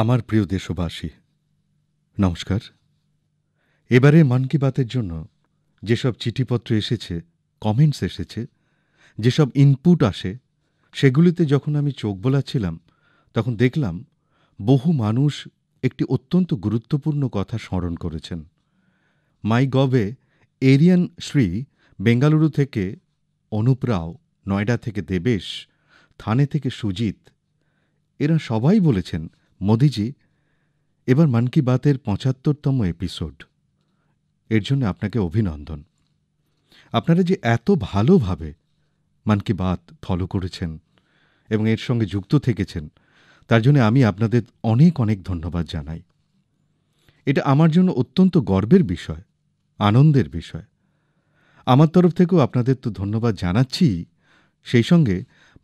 আমার প্রিয় দেশবাসী নমস্কার এবারে মন কি বাতের জন্য যেসব চিঠিপত্র এসেছে কমেন্টস এসেছে যেসব ইনপুট আসে সেগুলিতে যখন আমি চোখ বোলাচ্ছিলাম তখন দেখলাম বহু মানুষ একটি অত্যন্ত গুরুত্বপূর্ণ কথা স্মরণ করেছেন মাই গভে এরিয়ান শ্রী বেঙ্গালুরু থেকে অনুপ রাও নয়ডা থেকে দেবেশ থানে থেকে সুজিত এরা সবাই বলেছেন মোদীজি এবার মন কি বাতের পঁচাত্তরতম এপিসোড এর জন্য আপনাকে অভিনন্দন আপনারা যে এত ভালোভাবে মন কি বাত ফলো করেছেন এবং এর সঙ্গে যুক্ত থেকেছেন তার জন্য আমি আপনাদের অনেক অনেক ধন্যবাদ জানাই এটা আমার জন্য অত্যন্ত গর্বের বিষয় আনন্দের বিষয় আমার তরফ থেকেও আপনাদের তো ধন্যবাদ জানাচ্ছি সেই সঙ্গে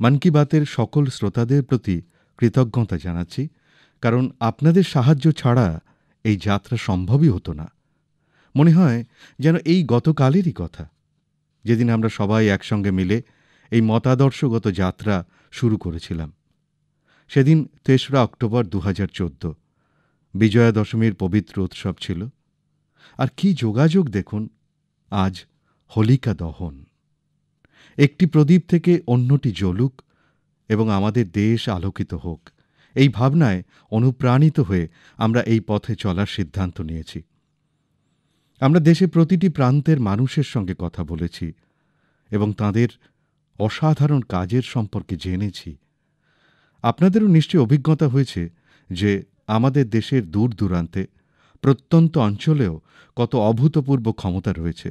মন কি বাতের সকল শ্রোতাদের প্রতি কৃতজ্ঞতা জানাচ্ছি কারণ আপনাদের সাহায্য ছাড়া এই যাত্রা সম্ভবই হতো না মনে হয় যেন এই গতকালেরই কথা যেদিন আমরা সবাই একসঙ্গে মিলে এই মতাদর্শগত যাত্রা শুরু করেছিলাম সেদিন তেসরা অক্টোবর দু বিজয়া দশমীর পবিত্র উৎসব ছিল আর কি যোগাযোগ দেখুন আজ হোলিকা দহন একটি প্রদীপ থেকে অন্যটি জ্বলুক এবং আমাদের দেশ আলোকিত হোক এই ভাবনায় অনুপ্রাণিত হয়ে আমরা এই পথে চলার সিদ্ধান্ত নিয়েছি আমরা দেশে প্রতিটি প্রান্তের মানুষের সঙ্গে কথা বলেছি এবং তাদের অসাধারণ কাজের সম্পর্কে জেনেছি আপনাদেরও নিশ্চয়ই অভিজ্ঞতা হয়েছে যে আমাদের দেশের দূর দূরান্তে প্রত্যন্ত অঞ্চলেও কত অভূতপূর্ব ক্ষমতা রয়েছে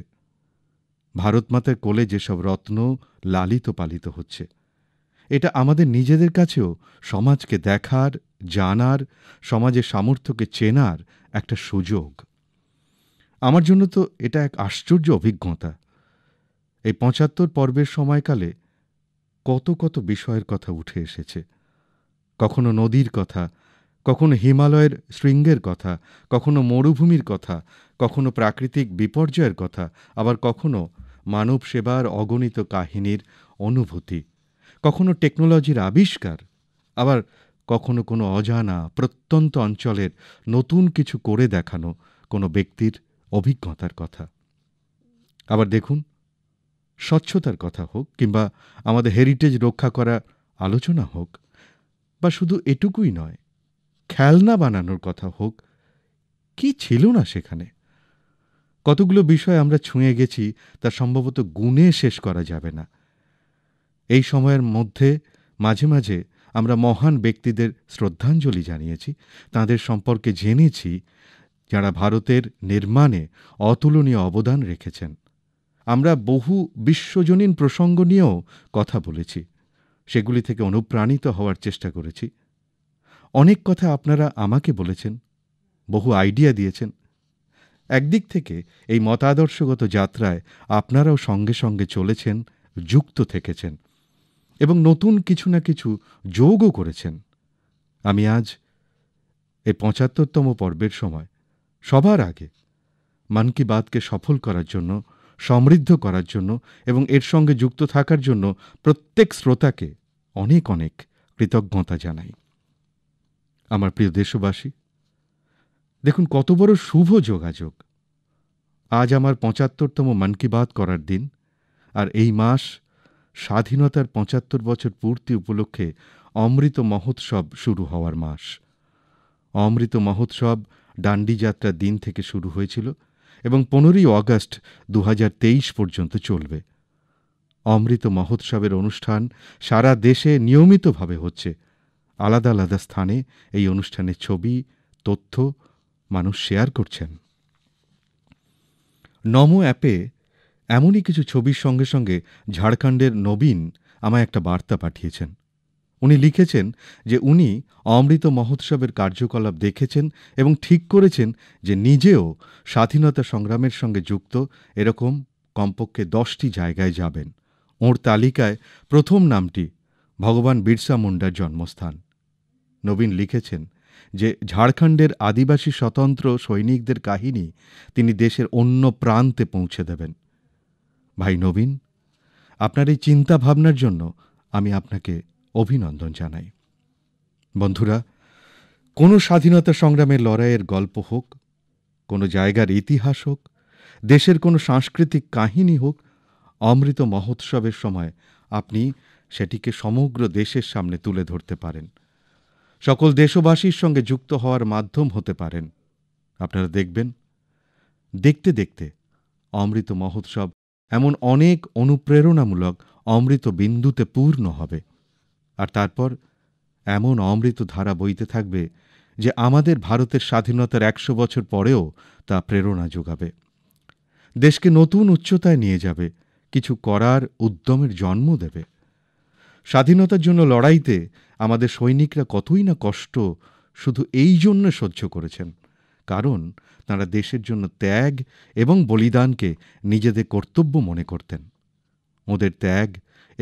ভারতমাতার কোলে যেসব রত্ন লালিত পালিত হচ্ছে এটা আমাদের নিজেদের কাছেও সমাজকে দেখার জানার সমাজের সামর্থ্যকে চেনার একটা সুযোগ আমার জন্য তো এটা এক আশ্চর্য অভিজ্ঞতা এই পঁচাত্তর পর্বের সময়কালে কত কত বিষয়ের কথা উঠে এসেছে কখনো নদীর কথা কখনো হিমালয়ের শৃঙ্গের কথা কখনো মরুভূমির কথা কখনো প্রাকৃতিক বিপর্যয়ের কথা আবার কখনো মানব সেবার অগণিত কাহিনীর অনুভূতি কখনো টেকনোলজির আবিষ্কার আবার কখনো কোনো অজানা প্রত্যন্ত অঞ্চলের নতুন কিছু করে দেখানো কোনো ব্যক্তির অভিজ্ঞতার কথা আবার দেখুন স্বচ্ছতার কথা হোক কিংবা আমাদের হেরিটেজ রক্ষা করা আলোচনা হোক বা শুধু এটুকুই নয় খেলনা বানানোর কথা হোক কি ছিল না সেখানে কতগুলো বিষয় আমরা ছুঁয়ে গেছি তা সম্ভবত গুণে শেষ করা যাবে না এই সময়ের মধ্যে মাঝে মাঝে আমরা মহান ব্যক্তিদের শ্রদ্ধাঞ্জলি জানিয়েছি তাঁদের সম্পর্কে জেনেছি যাঁরা ভারতের নির্মাণে অতুলনীয় অবদান রেখেছেন আমরা বহু বিশ্বজনীন প্রসঙ্গ নিয়েও কথা বলেছি সেগুলি থেকে অনুপ্রাণিত হওয়ার চেষ্টা করেছি অনেক কথা আপনারা আমাকে বলেছেন বহু আইডিয়া দিয়েছেন একদিক থেকে এই মতাদর্শগত যাত্রায় আপনারাও সঙ্গে সঙ্গে চলেছেন যুক্ত থেকেছেন এবং নতুন কিছু না কিছু যোগও করেছেন আমি আজ এই পঁচাত্তরতম পর্বের সময় সবার আগে মন কি বাতকে সফল করার জন্য সমৃদ্ধ করার জন্য এবং এর সঙ্গে যুক্ত থাকার জন্য প্রত্যেক শ্রোতাকে অনেক অনেক কৃতজ্ঞতা জানাই আমার প্রিয় দেশবাসী দেখুন কত বড় শুভ যোগাযোগ আজ আমার পঁচাত্তরতম মন কি বাত করার দিন আর এই মাস স্বাধীনতার পঁচাত্তর বছর পূর্তি উপলক্ষে অমৃত মহোৎসব শুরু হওয়ার মাস অমৃত মহোৎসব ডান্ডি যাত্রার দিন থেকে শুরু হয়েছিল এবং পনেরোই অগস্ট দু পর্যন্ত চলবে অমৃত মহোৎসবের অনুষ্ঠান সারা দেশে নিয়মিতভাবে হচ্ছে আলাদা আলাদা স্থানে এই অনুষ্ঠানের ছবি তথ্য মানুষ শেয়ার করছেন নমো অ্যাপে এমনই কিছু ছবির সঙ্গে সঙ্গে ঝাড়খণ্ডের নবীন আমায় একটা বার্তা পাঠিয়েছেন উনি লিখেছেন যে উনি অমৃত মহোৎসবের কার্যকলাপ দেখেছেন এবং ঠিক করেছেন যে নিজেও স্বাধীনতা সংগ্রামের সঙ্গে যুক্ত এরকম কমপক্ষে দশটি জায়গায় যাবেন ওঁর তালিকায় প্রথম নামটি ভগবান বিরসা মুন্ডার জন্মস্থান নবীন লিখেছেন যে ঝাড়খণ্ডের আদিবাসী স্বতন্ত্র সৈনিকদের কাহিনী তিনি দেশের অন্য প্রান্তে পৌঁছে দেবেন ভাই নবীন আপনার এই চিন্তা ভাবনার জন্য আমি আপনাকে অভিনন্দন জানাই বন্ধুরা কোনো স্বাধীনতা সংগ্রামের লড়াইয়ের গল্প হোক কোনো জায়গার ইতিহাস হোক দেশের কোনো সাংস্কৃতিক কাহিনী হোক অমৃত মহোৎসবের সময় আপনি সেটিকে সমগ্র দেশের সামনে তুলে ধরতে পারেন সকল দেশবাসীর সঙ্গে যুক্ত হওয়ার মাধ্যম হতে পারেন আপনারা দেখবেন দেখতে দেখতে অমৃত মহোৎসব এমন অনেক অনুপ্রেরণামূলক অমৃত বিন্দুতে পূর্ণ হবে আর তারপর এমন অমৃত ধারা বইতে থাকবে যে আমাদের ভারতের স্বাধীনতার একশো বছর পরেও তা প্রেরণা যোগাবে দেশকে নতুন উচ্চতায় নিয়ে যাবে কিছু করার উদ্যমের জন্ম দেবে স্বাধীনতার জন্য লড়াইতে আমাদের সৈনিকরা কতই না কষ্ট শুধু এই জন্য সহ্য করেছেন কারণ তাঁরা দেশের জন্য ত্যাগ এবং বলিদানকে নিজেদের কর্তব্য মনে করতেন ওদের ত্যাগ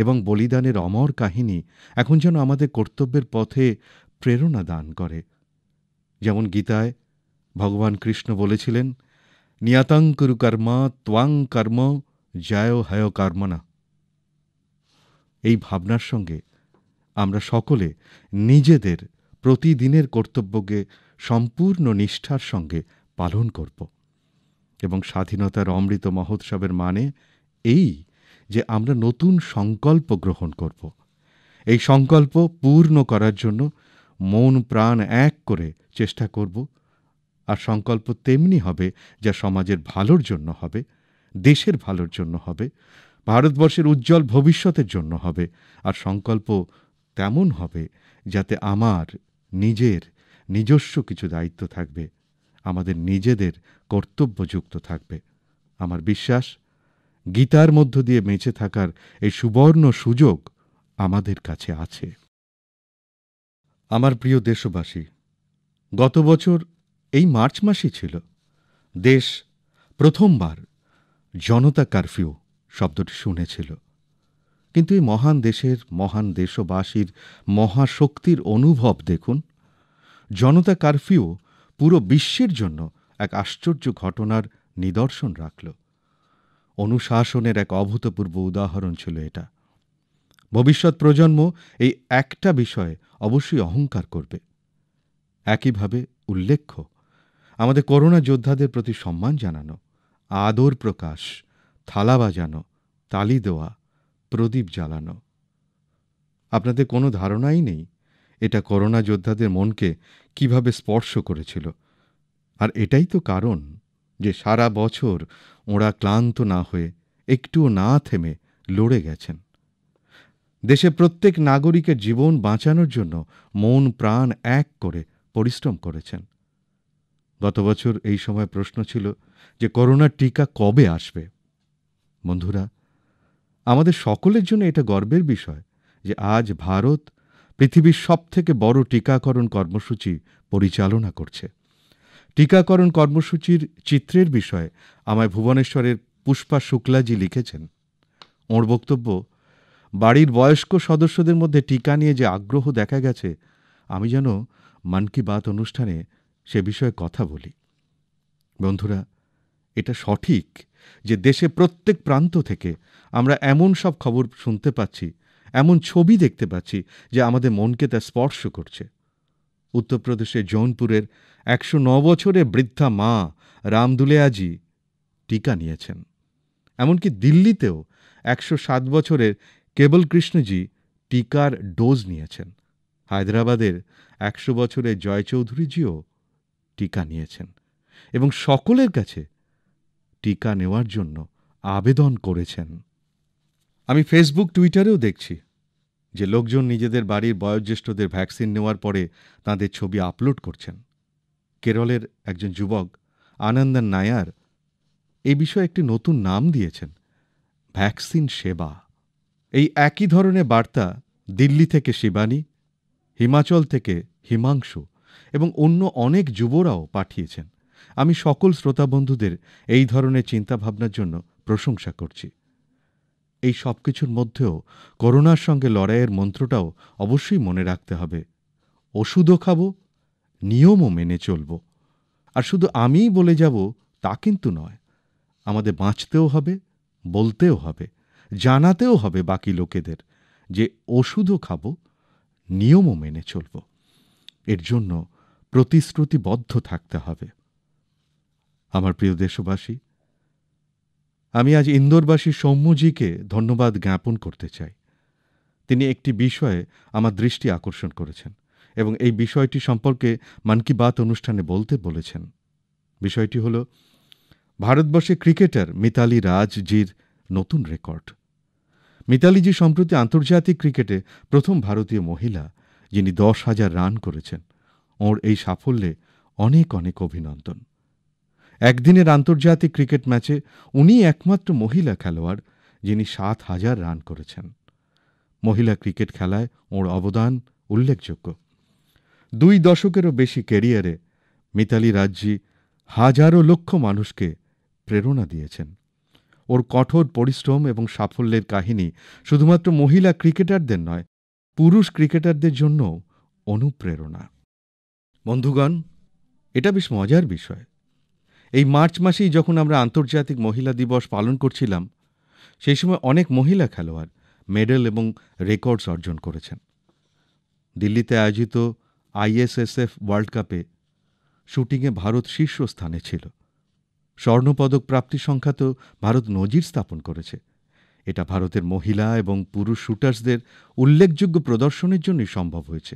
এবং বলিদানের অমর কাহিনী এখন যেন আমাদের কর্তব্যের পথে প্রেরণা দান করে যেমন গীতায় ভগবান কৃষ্ণ বলেছিলেন নিয়াতাং কুরু কর্মা ত্বাং কর্ম জয় হয় কর্মনা এই ভাবনার সঙ্গে আমরা সকলে নিজেদের প্রতিদিনের কর্তব্যকে সম্পূর্ণ নিষ্ঠার সঙ্গে পালন করব এবং স্বাধীনতার অমৃত মহোৎসবের মানে এই যে আমরা নতুন সংকল্প গ্রহণ করব এই সংকল্প পূর্ণ করার জন্য মন প্রাণ এক করে চেষ্টা করব আর সংকল্প তেমনি হবে যা সমাজের ভালোর জন্য হবে দেশের ভালোর জন্য হবে ভারতবর্ষের উজ্জ্বল ভবিষ্যতের জন্য হবে আর সংকল্প তেমন হবে যাতে আমার নিজের নিজস্ব কিছু দায়িত্ব থাকবে আমাদের নিজেদের কর্তব্যযুক্ত থাকবে আমার বিশ্বাস গীতার মধ্য দিয়ে বেঁচে থাকার এই সুবর্ণ সুযোগ আমাদের কাছে আছে আমার প্রিয় দেশবাসী গত বছর এই মার্চ মাসই ছিল দেশ প্রথমবার জনতা কারফিউ শব্দটি শুনেছিল কিন্তু এই মহান দেশের মহান দেশবাসীর মহাশক্তির অনুভব দেখুন জনতা কারফিউ পুরো বিশ্বের জন্য এক আশ্চর্য ঘটনার নিদর্শন রাখল অনুশাসনের এক অভূতপূর্ব উদাহরণ ছিল এটা ভবিষ্যৎ প্রজন্ম এই একটা বিষয়ে অবশ্যই অহংকার করবে একইভাবে উল্লেখ্য আমাদের করোনা যোদ্ধাদের প্রতি সম্মান জানানো আদর প্রকাশ থালা বাজানো তালি দেওয়া প্রদীপ জ্বালানো আপনাদের কোনো ধারণাই নেই এটা করোনা যোদ্ধাদের মনকে কিভাবে স্পর্শ করেছিল আর এটাই তো কারণ যে সারা বছর ওঁরা ক্লান্ত না হয়ে একটুও না থেমে লড়ে গেছেন দেশে প্রত্যেক নাগরিকের জীবন বাঁচানোর জন্য মন প্রাণ এক করে পরিশ্রম করেছেন গত বছর এই সময় প্রশ্ন ছিল যে করোনার টিকা কবে আসবে বন্ধুরা আমাদের সকলের জন্য এটা গর্বের বিষয় যে আজ ভারত পৃথিবীর সবথেকে বড় টিকাকরণ কর্মসূচি পরিচালনা করছে টিকাকরণ কর্মসূচির চিত্রের বিষয়ে আমায় ভুবনেশ্বরের পুষ্পা শুক্লাজি লিখেছেন ওঁর বক্তব্য বাড়ির বয়স্ক সদস্যদের মধ্যে টিকা নিয়ে যে আগ্রহ দেখা গেছে আমি যেন মন কি বাত অনুষ্ঠানে সে বিষয়ে কথা বলি বন্ধুরা এটা সঠিক যে দেশে প্রত্যেক প্রান্ত থেকে আমরা এমন সব খবর শুনতে পাচ্ছি এমন ছবি দেখতে পাচ্ছি যে আমাদের মনকে তা স্পর্শ করছে উত্তরপ্রদেশের জৌনপুরের একশো ন বছরে বৃদ্ধা মা রামদুলেয়াজি টিকা নিয়েছেন এমনকি দিল্লিতেও একশো সাত বছরের কেবল কৃষ্ণজি টিকার ডোজ নিয়েছেন হায়দ্রাবাদের একশো বছরের জয়চৌধুরীজিও টিকা নিয়েছেন এবং সকলের কাছে টিকা নেওয়ার জন্য আবেদন করেছেন আমি ফেসবুক টুইটারেও দেখছি যে লোকজন নিজেদের বাড়ির বয়োজ্যেষ্ঠদের ভ্যাকসিন নেওয়ার পরে তাঁদের ছবি আপলোড করছেন কেরলের একজন যুবক আনন্দন নায়ার এই বিষয়ে একটি নতুন নাম দিয়েছেন ভ্যাকসিন সেবা এই একই ধরনের বার্তা দিল্লি থেকে শিবানী হিমাচল থেকে হিমাংশু এবং অন্য অনেক যুবরাও পাঠিয়েছেন আমি সকল শ্রোতাবন্ধুদের এই ধরনের চিন্তাভাবনার জন্য প্রশংসা করছি এই সব কিছুর মধ্যেও করোনার সঙ্গে লড়াইয়ের মন্ত্রটাও অবশ্যই মনে রাখতে হবে ওষুধও খাব নিয়মও মেনে চলব আর শুধু আমিই বলে যাব তা কিন্তু নয় আমাদের বাঁচতেও হবে বলতেও হবে জানাতেও হবে বাকি লোকেদের যে ওষুধও খাব নিয়মও মেনে চলব এর জন্য প্রতিশ্রুতিবদ্ধ থাকতে হবে আমার প্রিয় দেশবাসী আমি আজ ইন্দোরবাসী সৌম্যজিকে ধন্যবাদ জ্ঞাপন করতে চাই তিনি একটি বিষয়ে আমার দৃষ্টি আকর্ষণ করেছেন এবং এই বিষয়টি সম্পর্কে মন কি বাত অনুষ্ঠানে বলতে বলেছেন বিষয়টি হল ভারতবর্ষে ক্রিকেটার মিতালি রাজজির নতুন রেকর্ড মিতালিজি সম্প্রতি আন্তর্জাতিক ক্রিকেটে প্রথম ভারতীয় মহিলা যিনি দশ হাজার রান করেছেন ওঁর এই সাফল্যে অনেক অনেক অভিনন্দন একদিনের আন্তর্জাতিক ক্রিকেট ম্যাচে উনি একমাত্র মহিলা খেলোয়াড় যিনি সাত হাজার রান করেছেন মহিলা ক্রিকেট খেলায় ওঁর অবদান উল্লেখযোগ্য দুই দশকেরও বেশি ক্যারিয়ারে মিতালি রাজ্যি হাজারো লক্ষ মানুষকে প্রেরণা দিয়েছেন ওর কঠোর পরিশ্রম এবং সাফল্যের কাহিনী শুধুমাত্র মহিলা ক্রিকেটারদের নয় পুরুষ ক্রিকেটারদের জন্য অনুপ্রেরণা বন্ধুগণ এটা বেশ মজার বিষয় এই মার্চ মাসেই যখন আমরা আন্তর্জাতিক মহিলা দিবস পালন করছিলাম সেই সময় অনেক মহিলা খেলোয়াড় মেডেল এবং রেকর্ডস অর্জন করেছেন দিল্লিতে আয়োজিত আইএসএসএফ ওয়ার্ল্ড কাপে শুটিংয়ে ভারত শীর্ষস্থানে ছিল স্বর্ণপদক প্রাপ্তি সংখ্যা তো ভারত নজির স্থাপন করেছে এটা ভারতের মহিলা এবং পুরুষ শুটার্সদের উল্লেখযোগ্য প্রদর্শনের জন্যই সম্ভব হয়েছে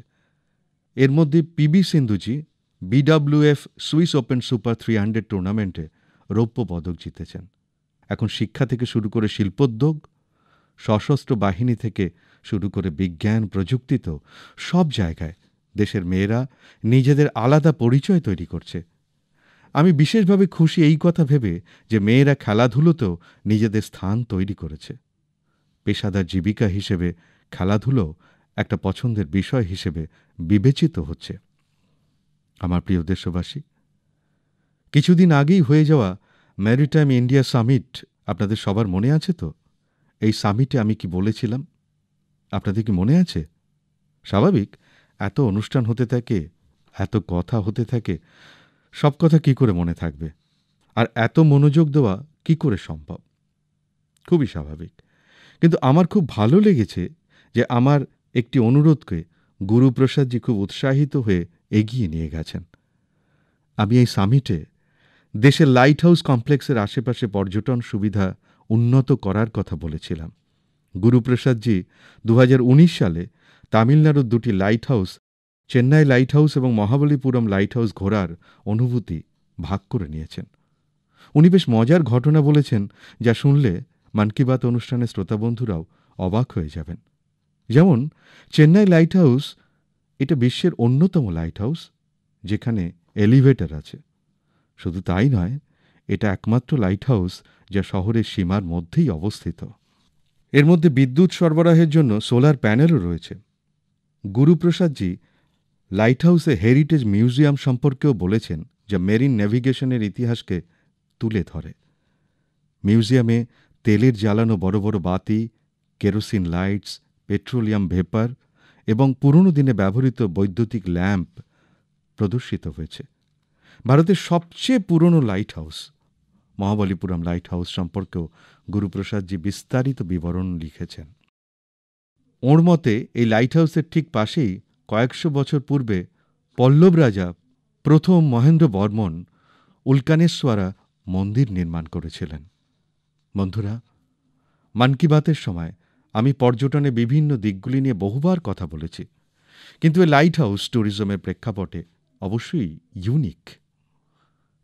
এর মধ্যে পিবি সিন্ধুজি BWF Swiss open super three hundred টুর্নামেন্টে রৌপ্য পদক জিতেছেন এখন শিক্ষা থেকে শুরু করে শিল্পোদ্যোগ সশস্ত্র বাহিনী থেকে শুরু করে বিজ্ঞান প্রযুক্তিতেও সব জায়গায় দেশের মেয়েরা নিজেদের আলাদা পরিচয় তৈরি করছে আমি বিশেষভাবে খুশি এই কথা ভেবে যে মেয়েরা খেলাধুলোতেও নিজেদের স্থান তৈরি করেছে পেশাদার জীবিকা হিসেবে খেলাধুলো একটা পছন্দের বিষয় হিসেবে বিবেচিত হচ্ছে আমার প্রিয় দেশবাসী কিছুদিন আগেই হয়ে যাওয়া ম্যারিটাইম ইন্ডিয়া সামিট আপনাদের সবার মনে আছে তো এই সামিটে আমি কি বলেছিলাম আপনাদের কি মনে আছে স্বাভাবিক এত অনুষ্ঠান হতে থাকে এত কথা হতে থাকে সব কথা কি করে মনে থাকবে আর এত মনোযোগ দেওয়া কি করে সম্ভব খুবই স্বাভাবিক কিন্তু আমার খুব ভালো লেগেছে যে আমার একটি অনুরোধকে গুরুপ্রসাদজি খুব উৎসাহিত হয়ে এগিয়ে নিয়ে গেছেন আমি এই সামিটে দেশের লাইট হাউস কমপ্লেক্সের আশেপাশে পর্যটন সুবিধা উন্নত করার কথা বলেছিলাম গুরুপ্রসাদজি দু সালে তামিলনাড়ুর দুটি lighthouse Chennai lighthouse এবং মহাবলীপুরম লাইট হাউস ঘোরার অনুভূতি ভাগ করে নিয়েছেন উনি বেশ মজার ঘটনা বলেছেন যা শুনলে মন কি বাত অনুষ্ঠানের শ্রোতাবন্ধুরাও অবাক হয়ে যাবেন যেমন চেন্নাই লাইট হাউস এটা বিশ্বের অন্যতম লাইট হাউস যেখানে এলিভেটর আছে শুধু তাই নয় এটা একমাত্র লাইট হাউস যা শহরের সীমার মধ্যেই অবস্থিত এর মধ্যে বিদ্যুৎ সরবরাহের জন্য সোলার প্যানেলও রয়েছে গুরুপ্রসাদজি লাইট হাউসে হেরিটেজ মিউজিয়াম সম্পর্কেও বলেছেন যা মেরিন নেভিগেশনের ইতিহাসকে তুলে ধরে মিউজিয়ামে তেলের জ্বালানো বড় বড় বাতি কেরোসিন লাইটস পেট্রোলিয়াম ভেপার এবং পুরনো দিনে ব্যবহৃত বৈদ্যুতিক ল্যাম্প প্রদর্শিত হয়েছে ভারতের সবচেয়ে পুরনো lighthouse Mahabalipuram lighthouse সম্পর্কেও গুরুপ্রসাদজি বিস্তারিত বিবরণ লিখেছেন ওঁর মতে এই লাইট হাউসের ঠিক পাশেই কয়েকশো বছর পূর্বে পল্লব রাজা প্রথম মহেন্দ্র বর্মন উল্কানেশ্বরা মন্দির নির্মাণ করেছিলেন বন্ধুরা মন কি বাতের সময় আমি পর্যটনে বিভিন্ন দিকগুলি নিয়ে বহুবার কথা বলেছি কিন্তু এই লাইট হাউস ট্যুরিজমের প্রেক্ষাপটে অবশ্যই ইউনিক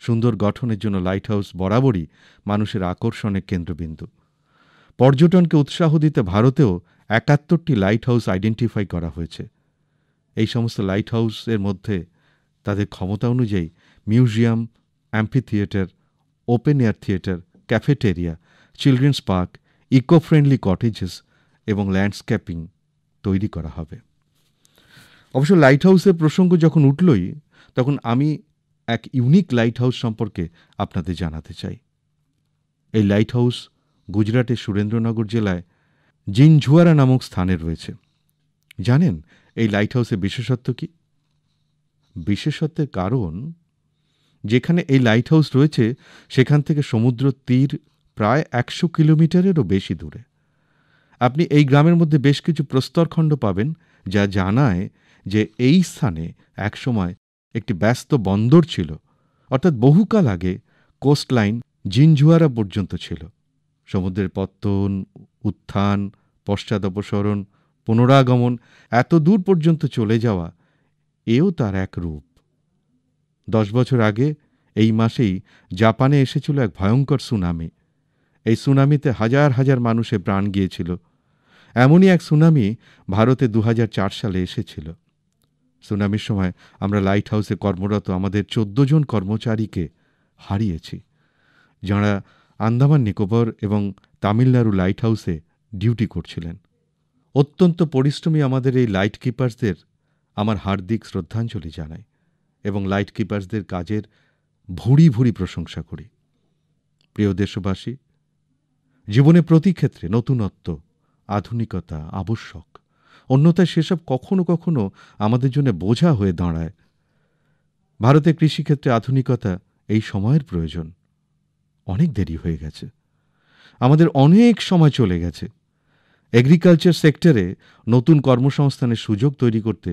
সুন্দর গঠনের জন্য লাইট হাউস বরাবরই মানুষের আকর্ষণের কেন্দ্রবিন্দু পর্যটনকে উৎসাহ দিতে ভারতেও একাত্তরটি লাইট হাউস আইডেন্টিফাই করা হয়েছে এই সমস্ত লাইট হাউসের মধ্যে তাদের ক্ষমতা অনুযায়ী museum amphitheatre open air theatre cafeteria children's park eco friendly cottages এবং ল্যান্ডস্কেপিং তৈরি করা হবে অবশ্য লাইট হাউসের প্রসঙ্গ যখন উঠলই তখন আমি এক ইউনিক লাইট হাউস সম্পর্কে আপনাদের জানাতে চাই এই লাইট হাউস গুজরাটের সুরেন্দ্রনগর জেলায় জিনঝুয়ারা নামক স্থানে রয়েছে জানেন এই লাইট হাউসের বিশেষত্ব কি বিশেষত্বের কারণ যেখানে এই লাইট হাউস রয়েছে সেখান থেকে সমুদ্র তীর প্রায় একশো কিলোমিটারেরও বেশি দূরে আপনি এই গ্রামের মধ্যে বেশ কিছু প্রস্তরখণ্ড পাবেন যা জানায় যে এই স্থানে একসময় একটি ব্যস্ত বন্দর ছিল অর্থাৎ বহুকাল আগে কোস্টলাইন জিনঝুয়ারা পর্যন্ত ছিল সমুদ্রের পত্তন উত্থান পশ্চাদপসরণ পুনরাগমন এত দূর পর্যন্ত চলে যাওয়া এও তার এক রূপ দশ বছর আগে এই মাসেই জাপানে এসেছিল এক ভয়ঙ্কর সুনামি এই সুনামিতে হাজার হাজার মানুষের প্রাণ গিয়েছিল এমনই এক সুনামি ভারতে দু সালে এসেছিল সুনামির সময় আমরা লাইট হাউসে কর্মরত আমাদের চোদ্দ জন কর্মচারীকে হারিয়েছি যাঁরা আন্দামান নিকোবর এবং তামিলনাড়ু লাইট হাউসে ডিউটি করছিলেন অত্যন্ত পরিশ্রমী আমাদের এই লাইট কিপার্সদের আমার হার্দিক শ্রদ্ধাঞ্জলি জানাই এবং লাইট কিপার্সদের কাজের ভুরি ভুরি প্রশংসা করি প্রিয় দেশবাসী জীবনে প্রতি ক্ষেত্রে নতুনত্ব আধুনিকতা আবশ্যক অন্যথায় সেসব কখনো কখনো আমাদের জন্য বোঝা হয়ে দাঁড়ায় ভারতের কৃষিক্ষেত্রে আধুনিকতা এই সময়ের প্রয়োজন অনেক দেরি হয়ে গেছে আমাদের অনেক সময় চলে গেছে এগ্রিকালচার সেক্টরে নতুন কর্মসংস্থানের সুযোগ তৈরি করতে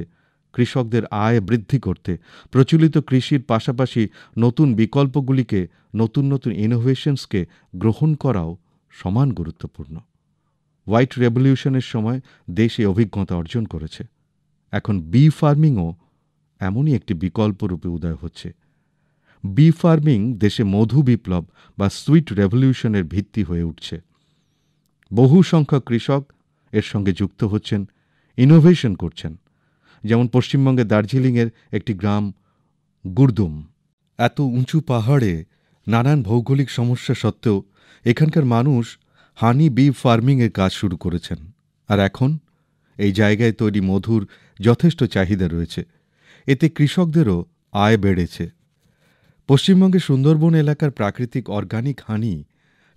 কৃষকদের আয় বৃদ্ধি করতে প্রচলিত কৃষির পাশাপাশি নতুন বিকল্পগুলিকে নতুন নতুন ইনোভেশনসকে গ্রহণ করাও সমান গুরুত্বপূর্ণ হোয়াইট রেভলিউশনের সময় দেশ এই অভিজ্ঞতা অর্জন করেছে এখন বি ফার্মিংও এমনই একটি বিকল্প রূপে উদয় হচ্ছে বি ফার্মিং দেশে মধু বিপ্লব বা সুইট রেভলিউশনের ভিত্তি হয়ে উঠছে বহু সংখ্যক কৃষক এর সঙ্গে যুক্ত হচ্ছেন ইনোভেশন করছেন যেমন পশ্চিমবঙ্গে দার্জিলিংয়ের একটি গ্রাম গুরদুম এত উঁচু পাহাড়ে নানান ভৌগোলিক সমস্যা সত্ত্বেও এখানকার মানুষ হানি বি ফার্মিংয়ের কাজ শুরু করেছেন আর এখন এই জায়গায় তৈরি মধুর যথেষ্ট চাহিদা রয়েছে এতে কৃষকদেরও আয় বেড়েছে পশ্চিমবঙ্গের সুন্দরবন এলাকার প্রাকৃতিক অর্গানিক হানি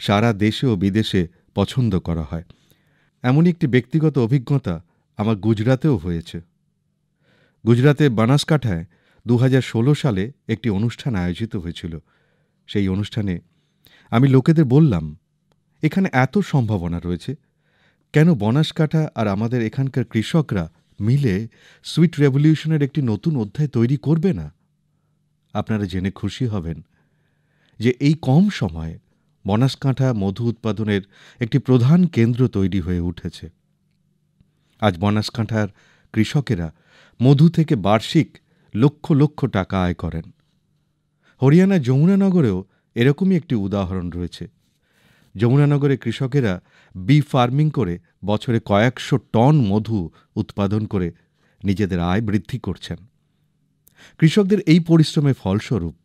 সারা দেশে ও বিদেশে পছন্দ করা হয় এমনই একটি ব্যক্তিগত অভিজ্ঞতা আমার গুজরাতেও হয়েছে গুজরাতে বানাসকাঠায় দু সালে একটি অনুষ্ঠান আয়োজিত হয়েছিল সেই অনুষ্ঠানে আমি লোকেদের বললাম এখানে এত সম্ভাবনা রয়েছে কেন বনাসকাঠা আর আমাদের এখানকার কৃষকরা মিলে সুইট রেভলিউশনের একটি নতুন অধ্যায় তৈরি করবে না আপনারা জেনে খুশি হবেন যে এই কম সময়ে বনাসকাঁঠা মধু উৎপাদনের একটি প্রধান কেন্দ্র তৈরি হয়ে উঠেছে আজ বনাসকাঁঠার কৃষকেরা মধু থেকে বার্ষিক লক্ষ লক্ষ টাকা আয় করেন হরিয়ানা যমুনানগরেও এরকমই একটি উদাহরণ রয়েছে যমুনানগরে কৃষকেরা বি ফার্মিং করে বছরে কয়েকশো টন মধু উৎপাদন করে নিজেদের আয় বৃদ্ধি করছেন কৃষকদের এই পরিশ্রমের ফলস্বরূপ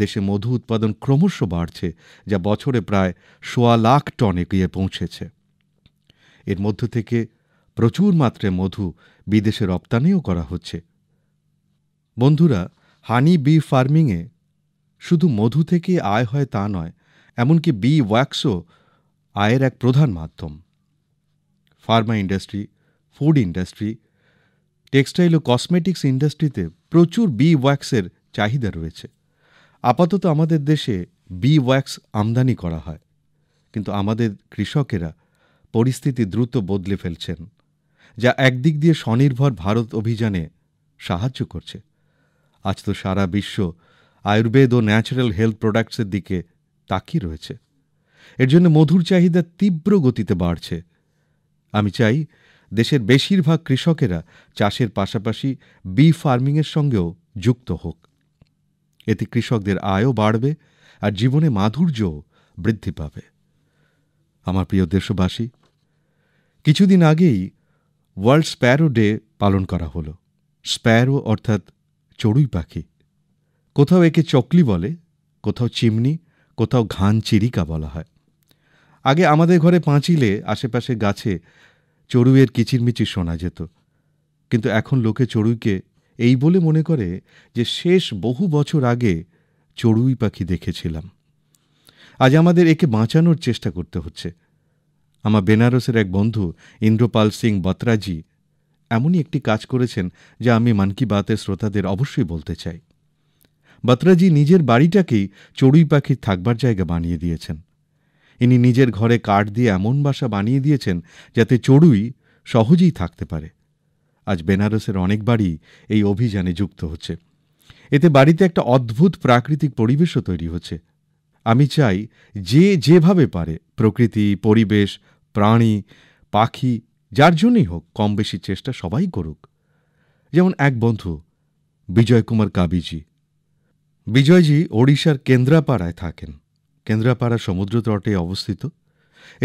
দেশে মধু উৎপাদন ক্রমশ বাড়ছে যা বছরে প্রায় সোয়া লাখ টনে গিয়ে পৌঁছেছে এর মধ্য থেকে প্রচুর মাত্রায় মধু বিদেশে রপ্তানিও করা হচ্ছে বন্ধুরা হানি বি ফার্মিংয়ে শুধু মধু থেকে আয় হয় তা নয় এমনকি বি ওয়াক্সও আয়ের এক প্রধান মাধ্যম pharma industry food industry textile ও কসমেটিক্স ইন্ডাস্ট্রিতে প্রচুর বি ওয়াক্সের চাহিদা রয়েছে আপাতত আমাদের দেশে বি ওয়াক্স আমদানি করা হয় কিন্তু আমাদের কৃষকেরা পরিস্থিতি দ্রুত বদলে ফেলছেন যা একদিক দিয়ে স্বনির্ভর ভারত অভিযানে সাহায্য করছে আজ তো সারা বিশ্ব আয়ুর্বেদ ও ন্যাচারাল হেলথ প্রোডাক্টসের দিকে তাকিয়ে রয়েছে এর জন্য মধুর চাহিদা তীব্র গতিতে বাড়ছে আমি চাই দেশের বেশিরভাগ কৃষকেরা চাষের পাশাপাশি বি ফার্মিংয়ের সঙ্গেও যুক্ত হোক এতে কৃষকদের আয়ও বাড়বে আর জীবনে মাধুর্যও বৃদ্ধি পাবে আমার প্রিয় দেশবাসী কিছুদিন আগেই ওয়ার্ল্ড স্প্যারো ডে পালন করা হলো স্প্যারো অর্থাৎ চড়ুই পাখি কোথাও একে চকলি বলে কোথাও চিমনি কোথাও ঘান চিরিকা বলা হয় আগে আমাদের ঘরে পাঁচিলে আশেপাশে গাছে চড়ুইয়ের কিচিরমিচির শোনা যেত কিন্তু এখন লোকে চড়ুইকে এই বলে মনে করে যে শেষ বহু বছর আগে চড়ুই পাখি দেখেছিলাম আজ আমাদের একে বাঁচানোর চেষ্টা করতে হচ্ছে আমার বেনারসের এক বন্ধু ইন্দ্রপাল সিং বত্রাজি এমনই একটি কাজ করেছেন যা আমি মন কি বাতের শ্রোতাদের অবশ্যই বলতে চাই বাত্রাজি নিজের বাড়িটাকেই চড়ুই পাখির থাকবার জায়গা বানিয়ে দিয়েছেন ইনি নিজের ঘরে কাঠ দিয়ে এমন বাসা বানিয়ে দিয়েছেন যাতে চড়ুই সহজেই থাকতে পারে আজ বেনারসের অনেক বাড়ি এই অভিযানে যুক্ত হচ্ছে এতে বাড়িতে একটা অদ্ভুত প্রাকৃতিক পরিবেশও তৈরি হচ্ছে আমি চাই যে যেভাবে পারে প্রকৃতি পরিবেশ প্রাণী পাখি যার জন্যই হোক কম বেশি চেষ্টা সবাই করুক যেমন এক বন্ধু বিজয় কুমার কাবিজি বিজয়জি ওড়িশার কেন্দ্রাপাড়ায় থাকেন কেন্দ্রাপাড়া সমুদ্র তটে অবস্থিত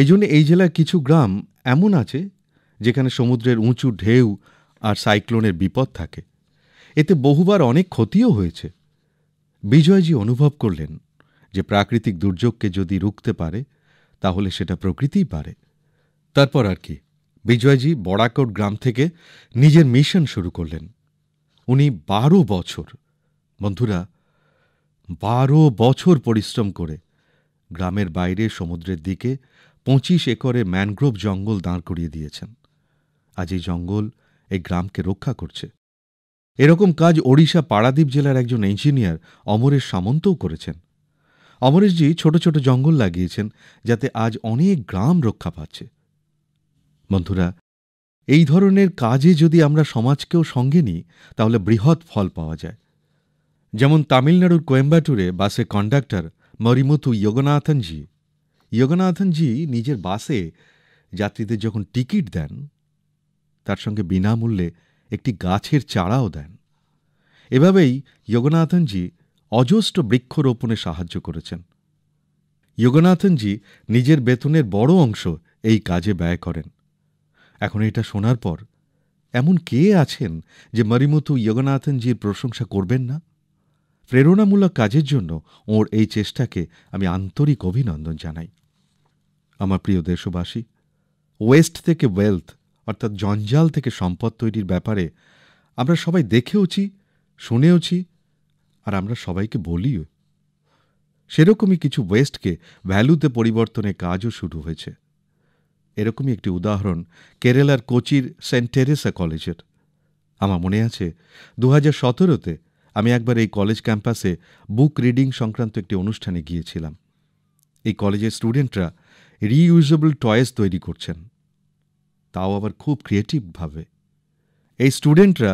এই জন্য এই জেলার কিছু গ্রাম এমন আছে যেখানে সমুদ্রের উঁচু ঢেউ আর সাইক্লোনের বিপদ থাকে এতে বহুবার অনেক ক্ষতিও হয়েছে বিজয়জি অনুভব করলেন যে প্রাকৃতিক দুর্যোগকে যদি রুখতে পারে তাহলে সেটা প্রকৃতিই পারে তারপর আর কি বিজয়জি বড়াকোট গ্রাম থেকে নিজের মিশন শুরু করলেন উনি বারো বছর বন্ধুরা বারো বছর পরিশ্রম করে গ্রামের বাইরে সমুদ্রের দিকে পঁচিশ একরে ম্যানগ্রোভ জঙ্গল দাঁড় করিয়ে দিয়েছেন আজ এই জঙ্গল এই গ্রামকে রক্ষা করছে এরকম কাজ ওড়িশা পাড়াদ্বীপ জেলার একজন ইঞ্জিনিয়ার অমরেশ সামন্তও করেছেন অমরেশজি ছোট ছোট জঙ্গল লাগিয়েছেন যাতে আজ অনেক গ্রাম রক্ষা পাচ্ছে বন্ধুরা এই ধরনের কাজে যদি আমরা সমাজকেও সঙ্গে নিই তাহলে বৃহৎ ফল পাওয়া যায় যেমন তামিলনাড়ুর কোয়েম্বাটুরে বাসে কন্ডাক্টর মরিমুথু যোগনাথনজি যোগনাথনজি নিজের বাসে যাত্রীদের যখন টিকিট দেন তার সঙ্গে বিনামূল্যে একটি গাছের চারাও দেন এভাবেই যোগনাথনজি অজস্র বৃক্ষরোপণে সাহায্য করেছেন যোগনাথনজি নিজের বেতনের বড় অংশ এই কাজে ব্যয় করেন এখন এটা শোনার পর এমন কে আছেন যে মরিমুথু যোগনাথনজির প্রশংসা করবেন না প্রেরণামূলক কাজের জন্য ওঁর এই চেষ্টাকে আমি আন্তরিক অভিনন্দন জানাই আমার প্রিয় দেশবাসী ওয়েস্ট থেকে ওয়েলথ অর্থাৎ জঞ্জাল থেকে সম্পদ তৈরির ব্যাপারে আমরা সবাই দেখেওছি শুনেওছি আর আমরা সবাইকে বলিও সেরকমই কিছু ওয়েস্টকে ভ্যালুতে পরিবর্তনের কাজও শুরু হয়েছে এরকমই একটি উদাহরণ কেরালার কোচির সেন্ট টেরেসা কলেজের আমার মনে আছে দু হাজার সতেরোতে আমি একবার এই কলেজ ক্যাম্পাসে বুক রিডিং সংক্রান্ত একটি অনুষ্ঠানে গিয়েছিলাম এই কলেজের স্টুডেন্টরা রিইউজেবল টয়েস তৈরি করছেন তাও আবার খুব ক্রিয়েটিভভাবে এই স্টুডেন্টরা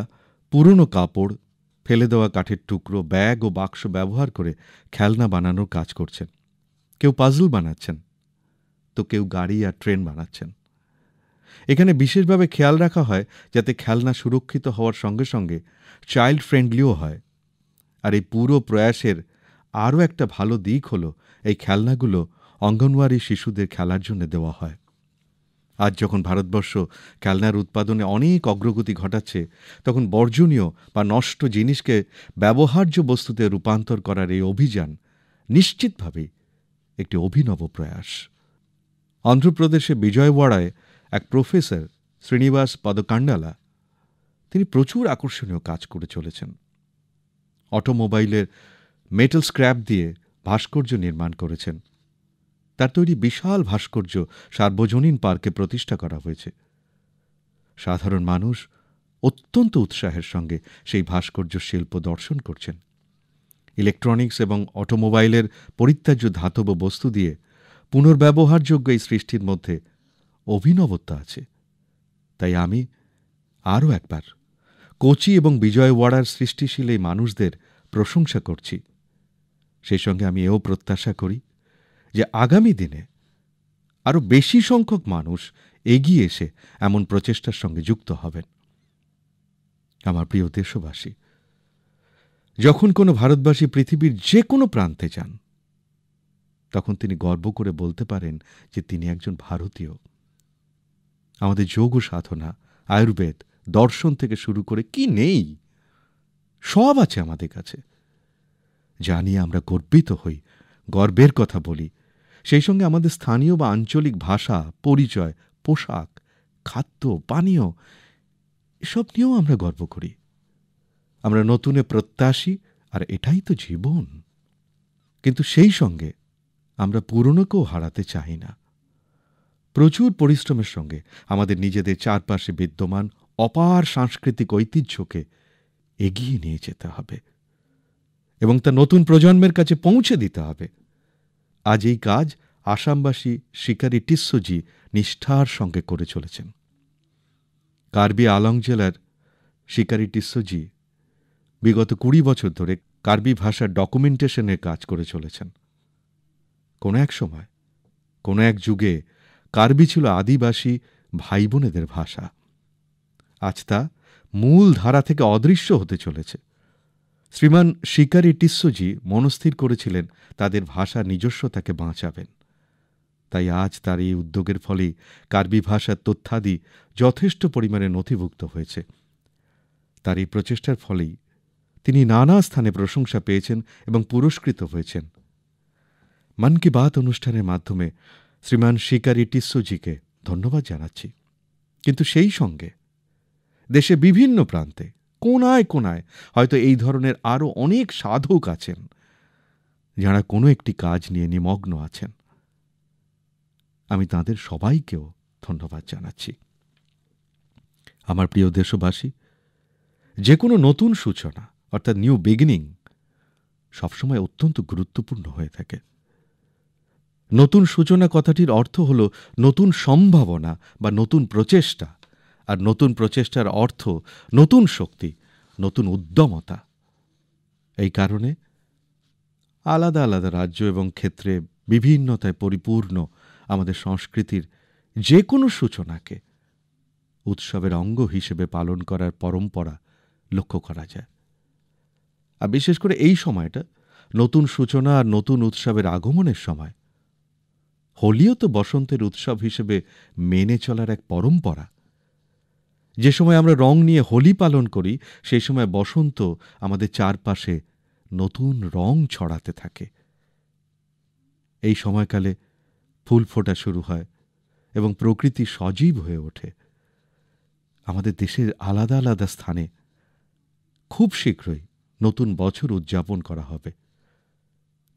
পুরনো কাপড় ফেলে দেওয়া কাঠের টুকরো ব্যাগ ও বাক্স ব্যবহার করে খেলনা বানানোর কাজ করছেন কেউ পাজল বানাচ্ছেন তো কেউ গাড়ি আর ট্রেন বানাচ্ছেন এখানে বিশেষভাবে খেয়াল রাখা হয় যাতে খেলনা সুরক্ষিত হওয়ার সঙ্গে সঙ্গে চাইল্ড ফ্রেন্ডলিও হয় আর এই পুরো প্রয়াসের আরও একটা ভালো দিক হলো এই খেলনাগুলো অঙ্গনওয়াড়ি শিশুদের খেলার জন্য দেওয়া হয় আজ যখন ভারতবর্ষ খেলনার উৎপাদনে অনেক অগ্রগতি ঘটাচ্ছে তখন বর্জনীয় বা নষ্ট জিনিসকে ব্যবহার্য বস্তুতে রূপান্তর করার এই অভিযান নিশ্চিতভাবেই একটি অভিনব প্রয়াস অন্ধ্রপ্রদেশে বিজয়ওয়াড়ায় এক প্রফেসর শ্রীনিবাস পদকাণ্ডালা তিনি প্রচুর আকর্ষণীয় কাজ করে চলেছেন অটোমোবাইলের মেটাল স্ক্র্যাপ দিয়ে ভাস্কর্য নির্মাণ করেছেন তার তৈরি বিশাল ভাস্কর্য সার্বজনীন পার্কে প্রতিষ্ঠা করা হয়েছে সাধারণ মানুষ অত্যন্ত উৎসাহের সঙ্গে সেই ভাস্কর্য শিল্প দর্শন করছেন ইলেকট্রনিক্স এবং অটোমোবাইলের পরিত্যাজ্য ধাতব বস্তু দিয়ে পুনর্ব্যবহারযোগ্য এই সৃষ্টির মধ্যে অভিনবত্ব আছে তাই আমি আরও একবার কোচি এবং বিজয়ওয়াড়ার সৃষ্টিশীল এই মানুষদের প্রশংসা করছি সেই সঙ্গে আমি এও প্রত্যাশা করি যে আগামী দিনে আরও বেশি সংখ্যক মানুষ এগিয়ে এসে এমন প্রচেষ্টার সঙ্গে যুক্ত হবেন আমার প্রিয় দেশবাসী যখন কোনো ভারতবাসী পৃথিবীর যে কোনো প্রান্তে যান তখন তিনি গর্ব করে বলতে পারেন যে তিনি একজন ভারতীয় আমাদের যোগ সাধনা আয়ুর্বেদ দর্শন থেকে শুরু করে কি নেই সব আছে আমাদের কাছে জানিয়ে আমরা গর্বিত হই গর্বের কথা বলি সেই সঙ্গে আমাদের স্থানীয় বা আঞ্চলিক ভাষা পরিচয় পোশাক খাদ্য পানীয় এসব নিয়েও আমরা গর্ব করি আমরা নতুনে প্রত্যাশী আর এটাই তো জীবন কিন্তু সেই সঙ্গে আমরা পুরনোকেও হারাতে চাই না প্রচুর পরিশ্রমের সঙ্গে আমাদের নিজেদের চারপাশে বিদ্যমান অপার সাংস্কৃতিক ঐতিহ্যকে এগিয়ে নিয়ে যেতে হবে এবং তা নতুন প্রজন্মের কাছে পৌঁছে দিতে হবে আজ এই কাজ আসামবাসী শিকারি টিস্যজি নিষ্ঠার সঙ্গে করে চলেছেন কার্বি আলং জেলার শিকারি টিস্যজি বিগত কুড়ি বছর ধরে কার্বি ভাষার ডকুমেন্টেশনের কাজ করে চলেছেন কোনো এক সময় কোনো এক যুগে কার্বি ছিল আদিবাসী ভাই বোনেদের ভাষা আজ তা মূল ধারা থেকে অদৃশ্য হতে চলেছে শ্রীমান শিকারি টিস্যজি মনস্থির করেছিলেন তাদের ভাষা নিজস্বতাকে বাঁচাবেন তাই আজ তার এই উদ্যোগের ফলে কার্বি ভাষার তথ্যাদি যথেষ্ট পরিমাণে নথিভুক্ত হয়েছে তার এই প্রচেষ্টার ফলেই তিনি নানা স্থানে প্রশংসা পেয়েছেন এবং পুরস্কৃত হয়েছেন মন কি বাত অনুষ্ঠানের মাধ্যমে শ্রীমান শিকারি টিস্যজিকে ধন্যবাদ জানাচ্ছি কিন্তু সেই সঙ্গে দেশে বিভিন্ন প্রান্তে কোনায় কোনায় হয়তো এই ধরনের আরও অনেক সাধক আছেন যারা কোনো একটি কাজ নিয়ে নিমগ্ন আছেন আমি তাদের সবাইকেও ধন্যবাদ জানাচ্ছি আমার প্রিয় দেশবাসী যে কোনো নতুন সূচনা অর্থাৎ নিউ বিগিনিং সবসময় অত্যন্ত গুরুত্বপূর্ণ হয়ে থাকে নতুন সূচনা কথাটির অর্থ হল নতুন সম্ভাবনা বা নতুন প্রচেষ্টা আর নতুন প্রচেষ্টার অর্থ নতুন শক্তি নতুন উদ্যমতা এই কারণে আলাদা আলাদা রাজ্য এবং ক্ষেত্রে বিভিন্নতায় পরিপূর্ণ আমাদের সংস্কৃতির যে কোনো সূচনাকে উৎসবের অঙ্গ হিসেবে পালন করার পরম্পরা লক্ষ্য করা যায় আর বিশেষ করে এই সময়টা নতুন সূচনা আর নতুন উৎসবের আগমনের সময় হোলিও তো বসন্তের উৎসব হিসেবে মেনে চলার এক পরম্পরা যে সময় আমরা রং নিয়ে হোলি পালন করি সেই সময় বসন্ত আমাদের চারপাশে নতুন রং ছড়াতে থাকে এই সময়কালে ফুল ফোটা শুরু হয় এবং প্রকৃতি সজীব হয়ে ওঠে আমাদের দেশের আলাদা আলাদা স্থানে খুব শীঘ্রই নতুন বছর উদযাপন করা হবে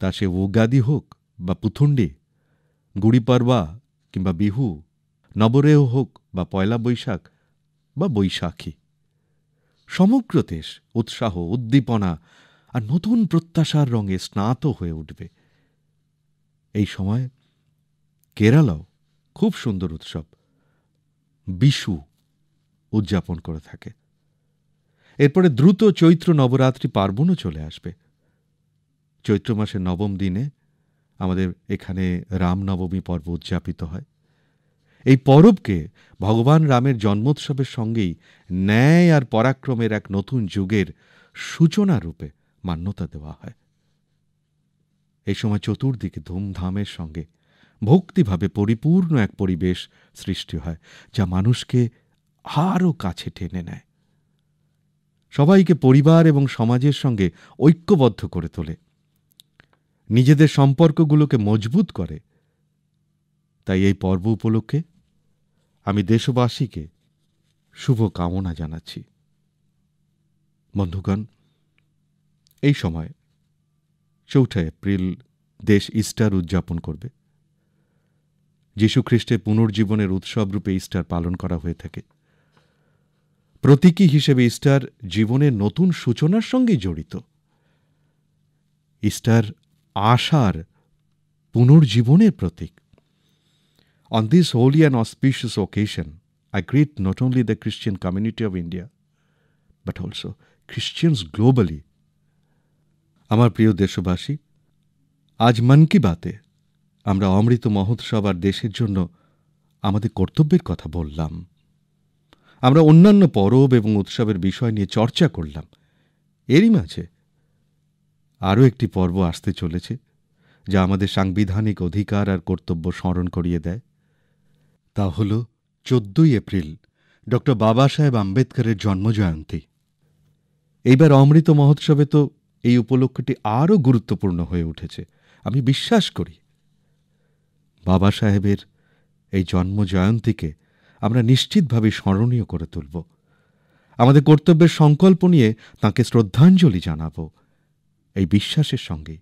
তা সে উগাদি হোক বা পুথুন্ডি গুড়ি পারবা কিংবা বিহু নবরেহ হোক বা পয়লা বৈশাখ বা বৈশাখী সমগ্র দেশ উৎসাহ উদ্দীপনা আর নতুন প্রত্যাশার রঙে স্নাত হয়ে উঠবে এই সময় কেরালাও খুব সুন্দর উৎসব বিশু উদযাপন করে থাকে এরপরে দ্রুত চৈত্র নবরাত্রি পার্বণও চলে আসবে চৈত্র মাসের নবম দিনে আমাদের এখানে রামনবমী পর্ব উদযাপিত হয় এই পরবকে ভগবান রামের জন্মোৎসবের সঙ্গেই ন্যায় আর পরাক্রমের এক নতুন যুগের সূচনা রূপে মান্যতা দেওয়া হয় এই সময় চতুর্দিকে ধুমধামের সঙ্গে ভক্তিভাবে পরিপূর্ণ এক পরিবেশ সৃষ্টি হয় যা মানুষকে আরও কাছে টেনে নেয় সবাইকে পরিবার এবং সমাজের সঙ্গে ঐক্যবদ্ধ করে তোলে নিজেদের সম্পর্কগুলোকে মজবুত করে তাই এই পর্ব উপলক্ষে আমি দেশবাসীকে শুভ কামনা জানাচ্ছি বন্ধুগণ এই সময় চৌঠা এপ্রিল দেশ ইস্টার উদযাপন করবে যীশুখ্রিস্টের পুনর্জীবনের উৎসব রূপে ইস্টার পালন করা হয়ে থাকে প্রতীকী হিসেবে ইস্টার জীবনের নতুন সূচনার সঙ্গে জড়িত ইস্টার আশার পুনর্জীবনের প্রতীক on this holy and auspicious occasion, I greet not only the Christian community of India, but also Christians globally. আমার প্রিয় দেশবাসী আজ মন কি বাতে আমরা অমৃত মহোৎসব আর দেশের জন্য আমাদের কর্তব্যের কথা বললাম আমরা অন্যান্য পরব এবং উৎসবের বিষয় নিয়ে চর্চা করলাম এরই মাঝে আরও একটি পর্ব আসতে চলেছে যা আমাদের সাংবিধানিক অধিকার আর কর্তব্য স্মরণ করিয়ে দেয় তা হল চোদ্দই এপ্রিল ড বাবা সাহেব আম্বেদকরের জন্মজয়ন্তী এইবার অমৃত মহোৎসবে তো এই উপলক্ষটি আরও গুরুত্বপূর্ণ হয়ে উঠেছে আমি বিশ্বাস করি বাবা সাহেবের এই জন্মজয়ন্তীকে আমরা নিশ্চিতভাবে স্মরণীয় করে তুলব আমাদের কর্তব্যের সংকল্প নিয়ে তাঁকে শ্রদ্ধাঞ্জলি জানাব এই বিশ্বাসের সঙ্গে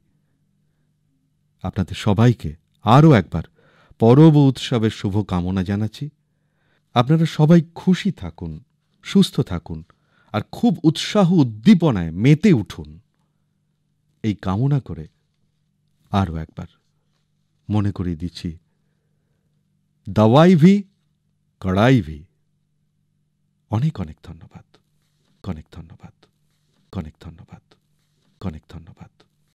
আপনাদের সবাইকে আরও একবার পরব উৎসবের শুভ কামনা জানাচ্ছি আপনারা সবাই খুশি থাকুন সুস্থ থাকুন আর খুব উৎসাহ উদ্দীপনায় মেতে উঠুন এই কামনা করে আরও একবার মনে করিয়ে দিচ্ছি দাওয়াই ভি কড়াই ভি অনেক অনেক ধন্যবাদ অনেক ধন্যবাদ অনেক ধন্যবাদ অনেক ধন্যবাদ